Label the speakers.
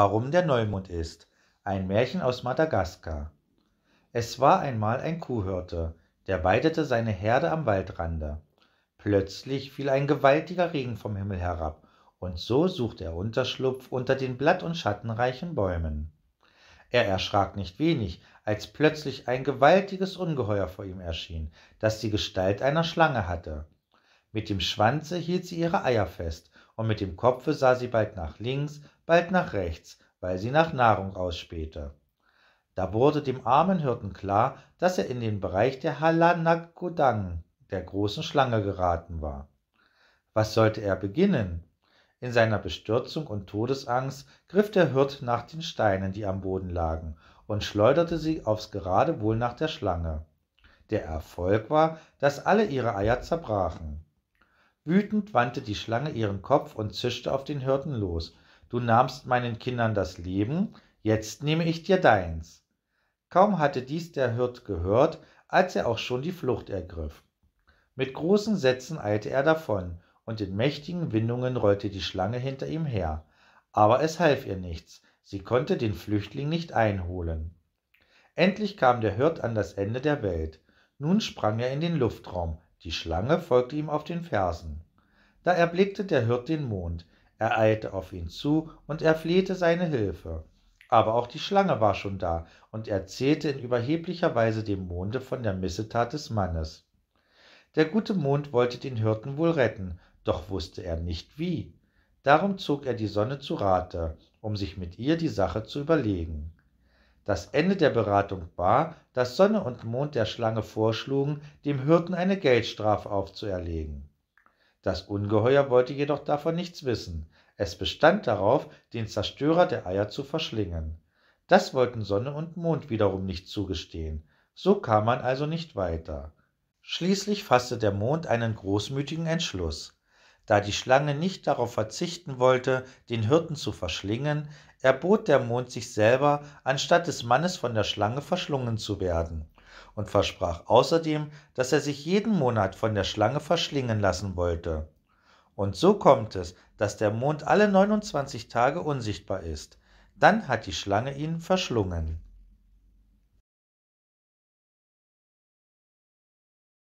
Speaker 1: Warum der Neumond ist. Ein Märchen aus Madagaskar. Es war einmal ein Kuhhirte, der weidete seine Herde am Waldrande. Plötzlich fiel ein gewaltiger Regen vom Himmel herab, und so suchte er Unterschlupf unter den blatt- und schattenreichen Bäumen. Er erschrak nicht wenig, als plötzlich ein gewaltiges Ungeheuer vor ihm erschien, das die Gestalt einer Schlange hatte. Mit dem Schwanze hielt sie ihre Eier fest, und mit dem Kopfe sah sie bald nach links, bald nach rechts, weil sie nach Nahrung ausspähte. Da wurde dem armen Hirten klar, dass er in den Bereich der Halanakodang, der großen Schlange, geraten war. Was sollte er beginnen? In seiner Bestürzung und Todesangst griff der Hirt nach den Steinen, die am Boden lagen, und schleuderte sie aufs Geradewohl nach der Schlange. Der Erfolg war, dass alle ihre Eier zerbrachen. Wütend wandte die Schlange ihren Kopf und zischte auf den Hirten los. Du nahmst meinen Kindern das Leben, jetzt nehme ich dir deins. Kaum hatte dies der Hirt gehört, als er auch schon die Flucht ergriff. Mit großen Sätzen eilte er davon, und in mächtigen Windungen rollte die Schlange hinter ihm her. Aber es half ihr nichts, sie konnte den Flüchtling nicht einholen. Endlich kam der Hirt an das Ende der Welt. Nun sprang er in den Luftraum, die Schlange folgte ihm auf den Fersen. Da erblickte der Hirt den Mond, er eilte auf ihn zu und er flehte seine Hilfe. Aber auch die Schlange war schon da und erzählte in überheblicher Weise dem Monde von der Missetat des Mannes. Der gute Mond wollte den Hirten wohl retten, doch wusste er nicht wie. Darum zog er die Sonne zu Rate, um sich mit ihr die Sache zu überlegen. Das Ende der Beratung war, dass Sonne und Mond der Schlange vorschlugen, dem Hirten eine Geldstrafe aufzuerlegen. Das Ungeheuer wollte jedoch davon nichts wissen. Es bestand darauf, den Zerstörer der Eier zu verschlingen. Das wollten Sonne und Mond wiederum nicht zugestehen. So kam man also nicht weiter. Schließlich fasste der Mond einen großmütigen Entschluss. Da die Schlange nicht darauf verzichten wollte, den Hirten zu verschlingen, erbot der Mond sich selber, anstatt des Mannes von der Schlange verschlungen zu werden, und versprach außerdem, dass er sich jeden Monat von der Schlange verschlingen lassen wollte. Und so kommt es, dass der Mond alle 29 Tage unsichtbar ist. Dann hat die Schlange ihn verschlungen.